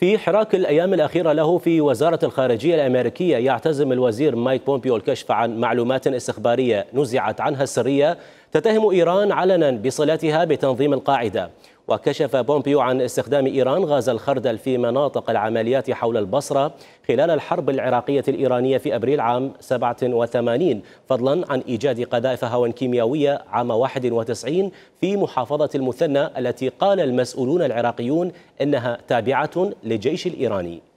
في حراك الأيام الأخيرة له في وزارة الخارجية الأمريكية يعتزم الوزير مايك بومبيو الكشف عن معلومات استخبارية نزعت عنها السرية تتهم إيران علنا بصلتها بتنظيم القاعدة وكشف بومبيو عن استخدام إيران غاز الخردل في مناطق العمليات حول البصرة خلال الحرب العراقية الإيرانية في أبريل عام 87 فضلا عن إيجاد قذائف هواء كيميائية عام 91 في محافظة المثنى التي قال المسؤولون العراقيون إنها تابعة للجيش الإيراني